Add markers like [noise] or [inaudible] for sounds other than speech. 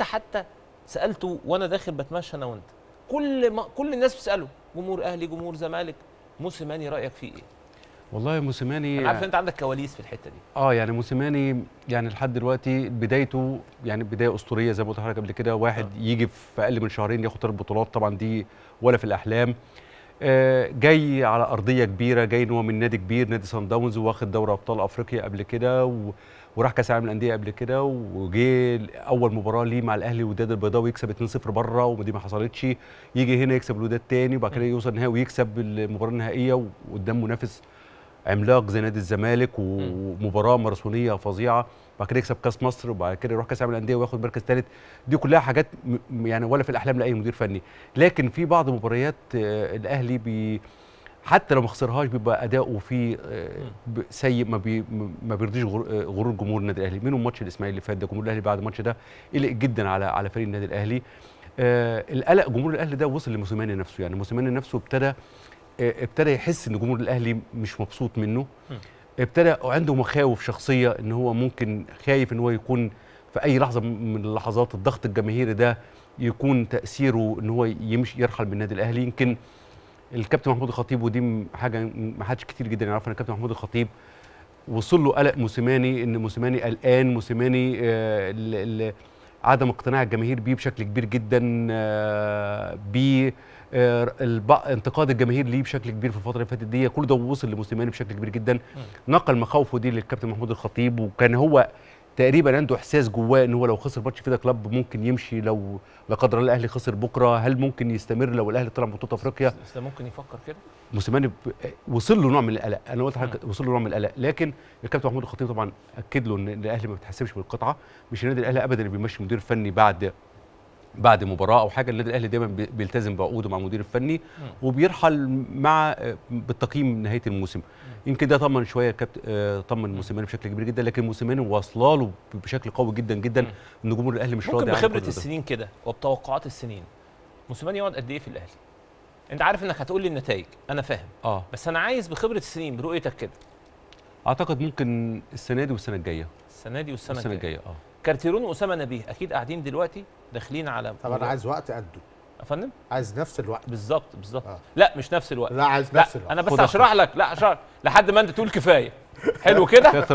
انت حتى سالته وانا داخل بتمشى انا وانت كل ما كل الناس بتساله جمهور اهلي جمهور زمالك موسيماني رايك فيه ايه والله موسيماني انا عارف انت عندك كواليس في الحته دي اه يعني موسيماني يعني لحد دلوقتي بدايته يعني بدايه اسطوريه زي ما قلت لحضرتك قبل كده واحد آه. يجي في اقل من شهرين ياخد ثلاث بطولات طبعا دي ولا في الاحلام آه، جاي على ارضيه كبيره جاي هو من نادي كبير نادي سان داونز واخد دوري ابطال افريقيا قبل كده و... وراح كاس العالم الانديه قبل كده وجه اول مباراه ليه مع الاهلي والوداد البيضاء ويكسب 2-0 بره ودي ما حصلتش يجي هنا يكسب الوداد تاني وبعد كده يوصل نهائي ويكسب المباراه النهائيه وقدام منافس عملاق زي نادي الزمالك ومباراه ماراثونيه فظيعه وبعد كده يكسب كاس مصر وبعد كده يروح كاس عالم الانديه وياخد مركز ثالث دي كلها حاجات يعني ولا في الاحلام لاي مدير فني لكن في بعض مباريات آه، الاهلي بي حتى لو ما خسرهاش بيبقى اداؤه فيه آه، سيء ما بي ما بيرضيش آه، غرور جمهور النادي الاهلي منهم ماتش الاسماعيلي اللي فات ده جمهور الاهلي بعد الماتش ده قلق جدا على على فريق النادي الاهلي آه القلق جمهور الاهلي ده وصل لموسيماني نفسه يعني موسيماني نفسه ابتدى آه، ابتدى يحس ان جمهور الاهلي مش مبسوط منه ابتدى عنده مخاوف شخصيه ان هو ممكن خايف ان هو يكون في اي لحظه من اللحظات الضغط الجماهيري ده يكون تاثيره ان هو يمشي يرحل من النادي الاهلي يمكن الكابتن محمود الخطيب ودي حاجه ما حدش كتير جدا يعرفها ان الكابتن محمود الخطيب وصل له قلق موسيماني ان موسيماني قلقان موسيماني آه عدم اقتناع الجماهير بيه بشكل كبير جدا آه، آه، ب انتقاد الجماهير ليه بشكل كبير في الفتره اللي فاتت دي كل ده وصل لمسلماني بشكل كبير جدا نقل مخاوفه دي للكابتن محمود الخطيب وكان هو تقريبا عنده احساس جواه ان هو لو خسر ماتش فيدا كلاب ممكن يمشي لو لا قدر الله الاهلي خسر بكره هل ممكن يستمر لو الاهلي طلع بطوله افريقيا بس ممكن يفكر كده موسيماني وصل له نوع من القلق انا قلت لحضرتك وصل له نوع من القلق لكن الكابتن محمود الخطيب طبعا اكد له ان الاهلي ما بيتحسبش بالقطعه مش النادي الاهلي ابدا اللي بيمشي مدير فني بعد بعد مباراه او حاجه النادي الاهلي دايما بيلتزم بعقوده مع المدير الفني وبيرحل مع بالتقييم نهايه الموسم يمكن ده طمن شويه كابتن آه، طمن موسيماني بشكل كبير جدا لكن موسيماني واصله له بشكل قوي جدا جدا ان جمهور الاهلي مش راضي ممكن بخبره السنين كده وبتوقعات السنين موسيماني يقعد قد ايه في الاهلي؟ انت عارف انك هتقول لي النتائج انا فاهم اه بس انا عايز بخبره السنين برؤيتك كده اعتقد ممكن السنه دي والسنه الجايه السنه دي والسنه, السنة الجايه اه كارتيرون واسامه نبيه اكيد قاعدين دلوقتي داخلين على طب انا عايز وقت قده يا فندم عايز نفس الوقت بالظبط بالظبط آه. لا مش نفس الوقت لا عايز نفس الوقت انا بس اشرح لك لا اشرح لحد ما انت تقول كفايه حلو كده [laughs]